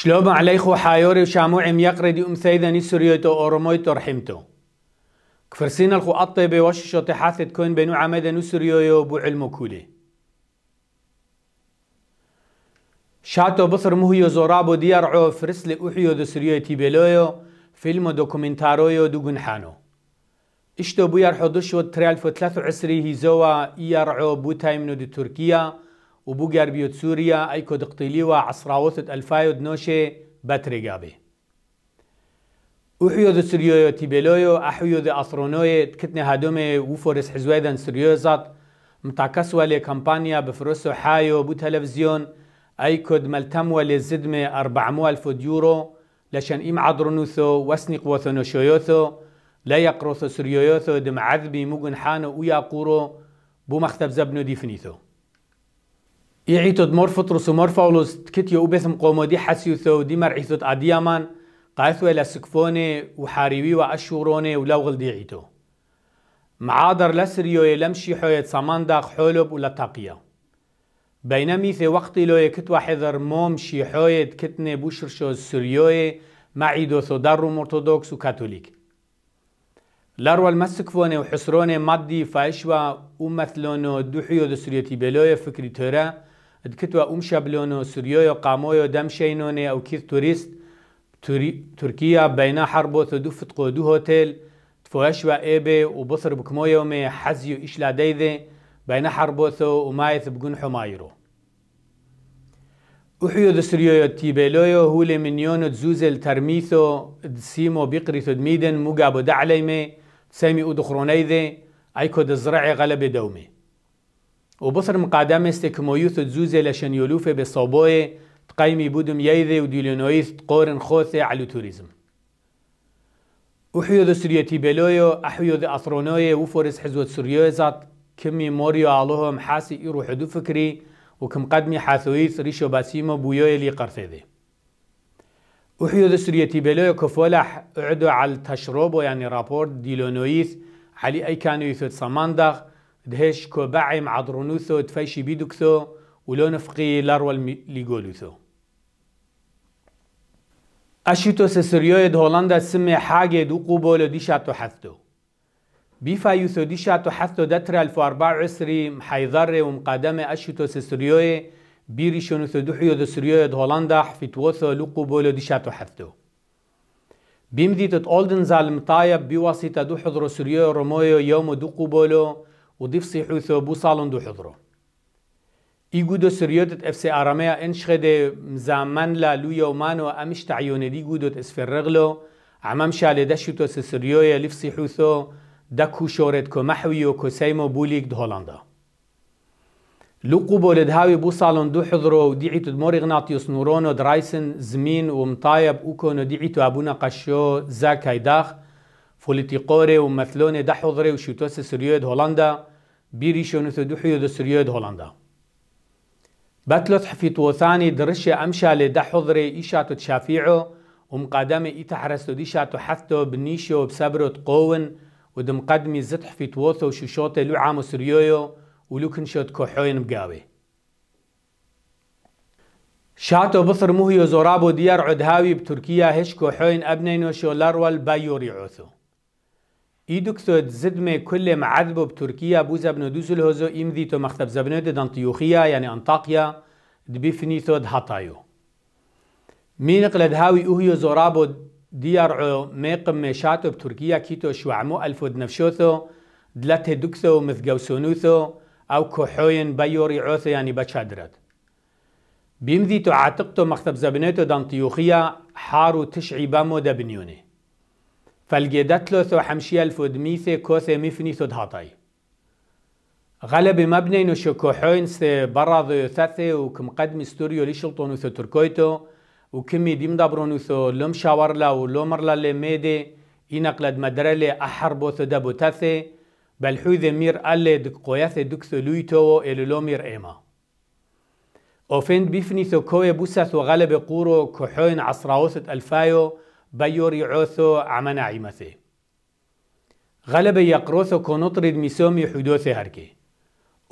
شلوم عليكو حيوري وشامو عم يقرد يوم ثيدني سوريوتو أورومويتو رحمتو كفرسين الخو الطيبة وششو تحاثة كون بنو عمدا نسريويو بو علمو كولي شاتو بصر مهيو زورابو ديار عو فرسل اوحيو دو سريوي فيلم و دوكومنتارويو دو قنحانو اشتو بو يرحو دوشو تريالفو تلاثو عسري هيزوا يرعو بو تايمنو دو تركيا وبوغار بيوت سوريا ايكو دقتيلي وعصراوثت الفايو دنوشي باتريقا به وحيو ذو سريويو تيبيلويو احيو ذو اثرونوي تكتنا هادومي وفورس حزويدا سريوزات متاكسوا لي كامبانيا بفروسو حايو بو تلفزيون ايكود ملتموا لي زدمي 400 الف يورو لشان ام عدرنوثو وسني قوثو لا يقرثو سريويوثو دم عذبي مجن حانو ويا قورو بو مختب زبنو ديفنيثو يعيتد مورفت رسومورفاولوس تكتيو بثم قومودي حسيو ثو دي مرعيثت أديامان قاثو إلى سكفوني وحاريوي وأشوروني ولو غلدي عيتو معادر لسريو يلمشي حوية سمانداق حولب ولا تاقية بينما في وقت لو يكتوا حذر موم شي حوية كتني بوشرشو السريوي معيدو ثودارو مرتودوكس وكاثوليك لارو المسكفوني وحسروني مادي فايشوا ومثلونو دوحيو دو سريتي بلوية فكري تورا دکتوە ئومشە بلۆن و سوریۆی و قامۆی و دەمشەینۆنێ ئەو کیر توریست تورکیا بەینا حربۆتە دو فتقۆ دوو هۆتێل تفۆهشوە ئێبێ و بسر بکمۆیەومێ حەزی و ئیشلا دەیدێ بەینا حربۆتە و ومایەت بگون حمایرۆ وحيو دسريو تيبيلويو هو لي منيون تزوزل ترميثو دسيمو بيقري تدميدن مقابو دعليمي تسامي ودخرونيذي ايكو دزرعي غلبي دومي و بصر مقادم است کمویوث و زوز لشن یولوف به صابوه تقیمی بودم ییده و دیلونویث قورن خوث علو توریزم وحيود سوريتي بلويو أحيود أثرونوية وفرس حزوة سوريوزات كمي موريو علوهم حاسي يروح دو فكري وكم قدمي حاثويث ريشو باسيمو بويوي لي قرثيدي وحيود سوريتي بلويو كفولح اعدو على تشروبو يعني رابورت ديلونويث علي أي كانو دهش كو بعم عضرونوثو تفيشي بيدوكثو ولو نفقي لاروا ليقولوثو أشيتو سسريويد هولندا سمي حاجة دو قبولو ديشاتو حثتو بيفا يوثو ديشاتو حثتو دترا 1024 محيضر ومقادمة أشيتو سسريوي بيريشونو ثو دوحيو دو سريويد هولندا حفتوثو لو قبولو ديشاتو حثتو بيمدي تت أولدن زالمطايب بواسطة دو حضرو سريو رومويو يومو دو قبولو ودفسي حوثو بو صالون دو حضرو ايقو دو سريوت افسي سي اراميا انشخد مزامن لا لو يومان و امش تعيوني دي قو دو جودو رغلو عمام شال دشتو سسريويا لفسي حوثو دكو شورت كو محويو كو سيمو بوليك دو هولندا لو قبول دهاوي بو صالون دو حضرو و وديعتو غناطيوس نورونو درايسن زمين و ومطايب اوكونو ديعتو ابونا قشو زاكاي زاك هيداخ فوليتيقوري ومثلوني دحضري وشوتوس سريويد هولندا بيريشونتو دوحيو دو سريود هولندا باتلوت حفيتو ثاني درشة أمشى لدا حضري إيشاتو تشافيعو ومقدمة إتحرستو ديشاتو حثتو بنيشو بسبرو تقوون ودم قدمي زد حفيتوثو شوشوتي لعامو سريويو ولو كنشو تكوحوين بقاوي شاتو بثر موهيو زورابو ديار عدهاوي بتركيا هشكو حوين أبنينو شو لارول بايوري عوثو ای دکتر زدم کل معذب و بتركيا بوز ابن دوسل هزو ایم دی تو مختب زبنو دانتیوخیه یعنی يعني انطاقيا دبيفني تو دهطايو و قلد هاوي اوهيو زورابو ديار ميقم بترکیه کی تو شوعمو الفو و دلته دكثو تو او کحوین بیوری كحوين بيوري يعني بیم دی تو عاتق تو مختب زبنتو دانتیوخیه حارو تشعی بامو دبنيوني فالجدتلو حمشي الفود فودميثي كوثي مفني ثود هاتاي غلب مبنين وشكوحوين سي براض ثاثي وكم قد مستوريو ليشلطون ثو تركويتو وكم يديم دابرون ثو لوم شاورلا ولومرلا لي ميدي ينقلد مدرالي أحربو ثو دابو تاثي بل حوذ مير ألي دك قوياثي دك ثو لويتو إلو لومير إيما أوفند بيفني ثو كوي بوسا ثو غلب قورو كوحوين عصراوثة ألفايو بيوري عوثو عمنا عيمثي غلب يقروثو كونطرد ميسومي حدوثي هركي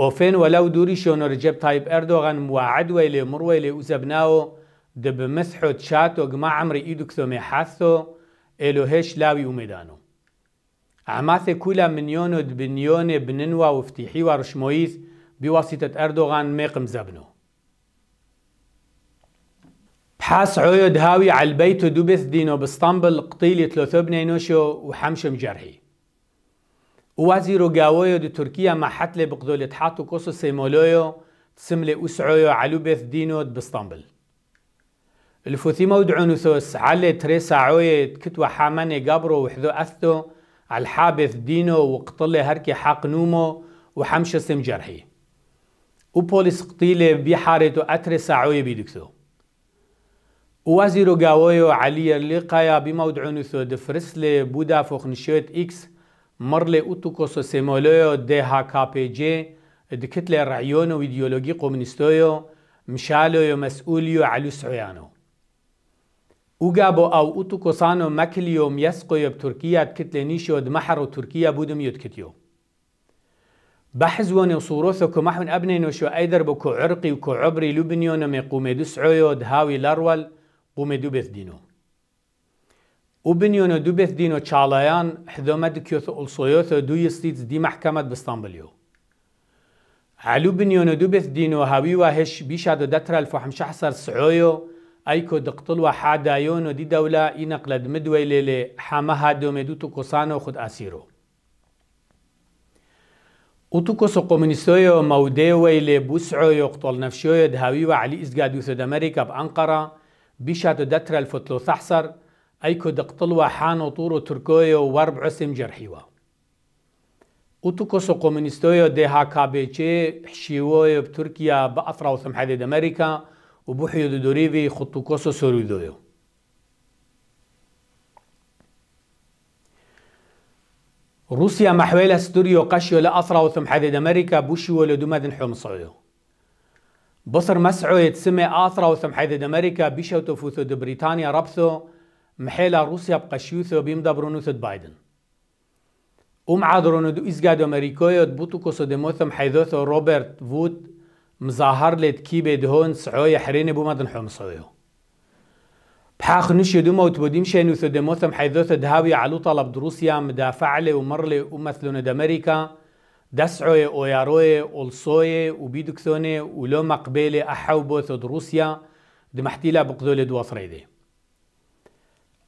اوفين ولو دوري شون رجب طيب اردوغان مواعد ويلي مرويلي وزبناو دب مسحو تشاتو جمع عمري ايدوكثو ميحاثو إلو هش لاوي وميدانو عماثي كولا منيونو دبنيوني بننوا وفتيحي ورشمويث بواسطة أردوغان ميقم زبنو حاس عويد هاوي على البيت دوبث دينو باسطنبل قتيل تلوثو بنينوشو وحمشم جرحي ووازيرو قاويو دو تركيا ما حتلي بقدول يتحاطو كوسو سيمولويو تسملي وسعويو علو بث دينو باسطنبل الفوثيمة ثوس علي تريسا عويد كتوا حاماني قابرو وحذو أثتو على حابث دينو وقتل هركي حاق نومو وحمشسم جرحي وبوليس قطيلي بيحارتو أتريسا عويد بيدكتو وزیر قاويو علی لقايا بموضع نثو دفرس لي بودا فخنشیت نشيت مرل مر لي أوتوكوس سيموليو دي ها كابي جي دكت لي رعيون ويديولوجي قومنستويو مشالو مسؤوليو علو سعيانو وقابو او ترکیه دکتل نیشود بتركيا ترکیه بودم یاد کتیو. بحزوان يتكتيو بحزون وصوروثو كمحون ابنينو شو ايدر بكو عرقي وكو عبري لبنيون ميقومي دسعويو دهاوي لارول بومێ دوو بێت دینەوە و بنیۆنە دوو بێت دین و چاڵایان حدۆمە دکێتە ئۆلسۆیۆتە دوویستیت دی محکەمەت بستانبلیەوە علو بنيون دوبث دينو هاوي وهش بيشادو دترا الفحم شحصر سعويو ايكو دقتل وحادا يونو دي دولة ينقلد مدوي ليلي حما هادو مدوتو كوسانو خد اسيرو اوتوكوس قومنيستويو موديو ويلي بوسعو يقتل نفشويو دهاوي وعلي ازقادو سود امريكا بانقرة بیشاد و الفتلو ثحصر ايكو دقتلوا حانو طورو تور و تورکۆیە و وەرب عسم جەرحیوە ئوتوکۆس و قۆمنیستۆیە دێها کابێچێ بتركيا بأثرا بە ئەفرا و سمحەدێ دەمەریکا و بۆ حیو دوریوی روسيا محويلة ستوريو قشيو لأثرا وثم حديد أمريكا بوشيو لدومادن حمصيو بصر مسعو سمي آثرة وثم حيد أمريكا بيشو فوثو دو بريطانيا ربثو محيلا روسيا بقشيوثو بيمدا برونوثو بايدن ومع درونو دو إزقادو أمريكويو دبوتو كوسو دموثم حيدوثو روبرت فوت مظاهر لد كيبي دهون سعوية حريني بومدن حمصويو بحاخ نشي دوما وتبوديم شينو ثو دموثم حيدوثو دهاوي علو طلب دروسيا مدافع لي ومر لي ومثلون أمريكا دسعوه دسعوي اوياروي اولصوي وبيدكثوني ولو مقبلة احوبو ثد روسيا دمحتيلا بقذول دوصريدي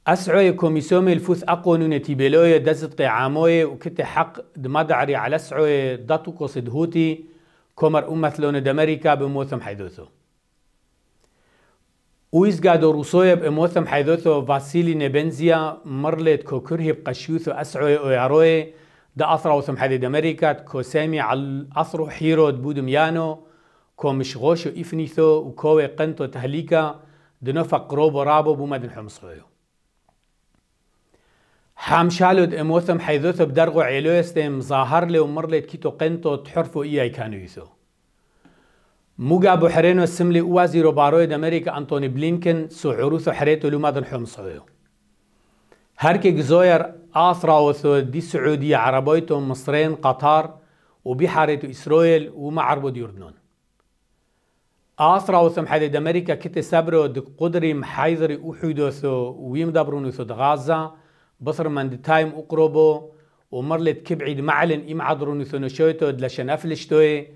اسعوه کمیسوم الفوث اقونونه تیبلوه نتيبلوي دزت عاموي کت حق دمدعري على سعوي داتوكو صدهوتي كومر أمة لون دمريكا بموثم حيدوثو ويز قادو روسويا بموثم حیدوثو واسیلی نبنزیا مرلت كوكرهي بقشيوثو أسعوي أوياروي ده أثر وسم حديد أمريكا كوسامي على أثر حيرود بودميانو كومش غوش إفنيثو وكوي قنتو تهليكا ده نفق روب ورابو بومدن حمصويو حامشالود اموثم حيثوث بدرغو عيلو استم ظاهر لو مرلت كيتو قنتو تحرفو إياي كانو يثو موغا بحرينو السملي وزير بارويد أمريكا أنتوني بلينكن سو عروثو حريتو لومدن حمصويو هركك زوير آسرا دي سعودية عربيتو مصرين قطار وبحارتو إسرائيل ومعربو ديوردنون آسرا وثم حدد أمريكا كت سابرو دك قدري محايزري أحيدوثو ويم دبرونوثو غازا بصر من دي تايم أقربو ومرلت كبعيد معلن إم عدرونوثو نشويتو دلشن أفلشتوي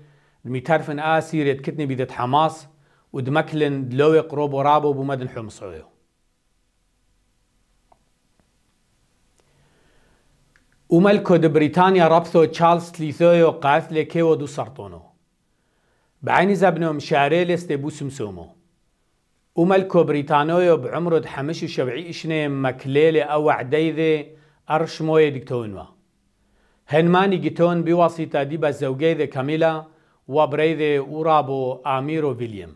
الميتارفن آسيريت كتني بيدت حماس ودمكلن دلوي قروبو رابو بمدن حمصويو وملكو دي بريطانيا ربثو تشارلز تليثويو قاث لكيو دو سرطونو بعين زبنو مشاري لستي بو سمسومو وملكو بريطانيو بعمرو دحمش وشبعي اشني مكليلي او عديذي ارش موي دكتونوا هنماني جيتون بواسطة ديبا زوجي ذي كاميلا وبريذي اورابو اميرو فيليام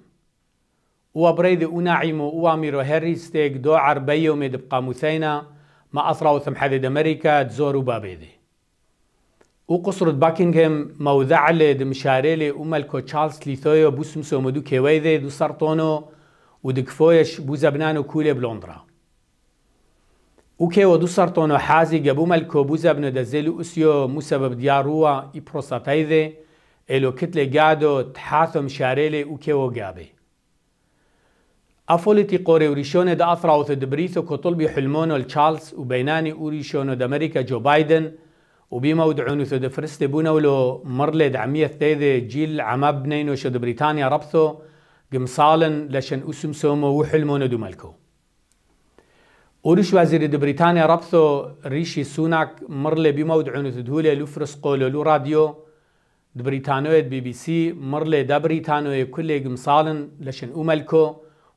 وبريذي اوناعيمو واميرو هاري ستيك دو عربيو مدبقى مثينا ما ثم حديد أمريكا زۆر بابيدي بابێدێ و قسرت باکینگهم مەودعلێ دمشارێلێ ئومەلکۆ چارلز لیتۆیە بوسم سۆمەدو کێوەی دێ دو سەر ودكفويش و دکفۆیش بوو زەبنان و کولێ بلۆندرا وكيو دوسر تونو حازي جابوما الكوبوزا بن دزيلو اسيو مسبب دياروا اي بروساتايدي الو كتلي قادو تحاثو تحاثم شاريلي وكيو قابي افولتي قوري وريشوني دا اثراو تدبريثو كطلبي حلمونو لتشارلز وبيناني اوريشونو دا امريكا جو بايدن وبيما ودعونو ثو دفرست بونا ولو مرلي دعمية ثيذي جيل عما بنينو شد بريطانيا ربثو قمصالن لشن اسم سومو وحلمونو دو ملكو اوريش وزير د بريطانيا ربثو ريشي سوناك مرلي بيما ودعونو لو فرس قولو لو راديو د بريطانيو بي بي سي مرلي دا بريطانيو كل قمصالن لشن أو املكو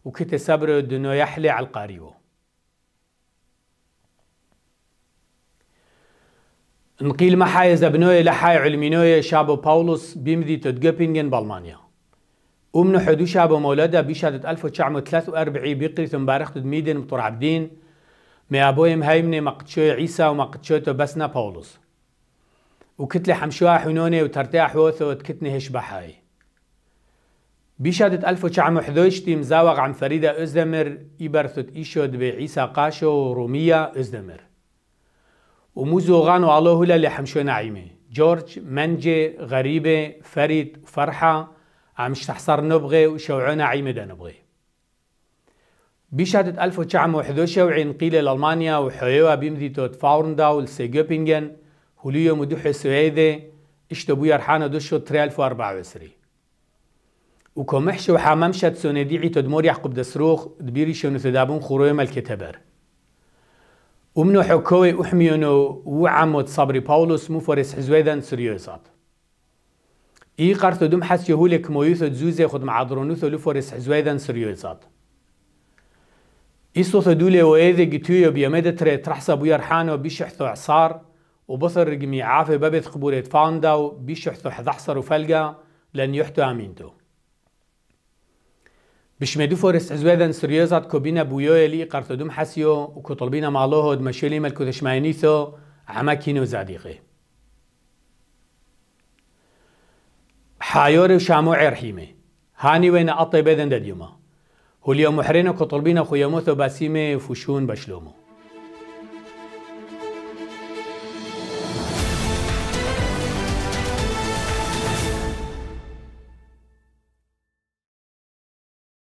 وكت سبر دنو يحلي على القاريو نقيل محايا زبنوية لحاي علمينوي شابو باولوس بيمدي تدقبينجن بالمانيا ومن حدو شابو مولده بشهادة 1943 بقري بارخ تدميدن بطر عبدين مي ابويم هايمني مقتشوي عيسى ومقتشويتو بسنا باولوس وكتلي حمشوها حنوني وترتاح وثو كتني هش بحاي بشادة 1911 تيم زاوغ عن فريدة أزدمر إبرثت إيشود بعيسى قاشو ورومية أزدمر وموزو غانو على هلا لحمشو نعيمة جورج منجي غريبة فريد فرحة عمش تحصر نبغي وشوعو نعيمة دا نبغي بشهادة 1911 وعين قيلة لألمانيا وحيوة بيمدي توت فاورنداو لسيجوبينجن هوليو مدوح سويدة اشتبو يرحانا دوشو 3 2024 وكمحش وحممشت سنديعي تدمور يعقوب دسروخ دبيري شنو تدابون خروي ملك تبر ومنو حكوي وحميونو وعمود صبري باولوس مو فارس حزويدا سريوزات اي قرت دم حس يهولك مويثو تزوزي خد معضرونوثو لفورس حزويدا سريوزات اي صوت دولي وإذي قتويو بيمدتري ترحسب ويرحانو بيشحثو عصار وبصر رقمي عافي بابث قبورة فاندا وبيشحثو حذحصر وفلقا لن يحتو امينتو بشمدو فورست عزويدا سريوزات كوبينا بويويا لي قرطدوم حسيو وكطلبينا معلوهد دمشيلي ملكو عما كينو زاديقي حايور وشامو عرحيمي هاني وين أطي بيدن داديوما هوليو محرينو كطلبينا خياموثو باسيمي فشون بشلومو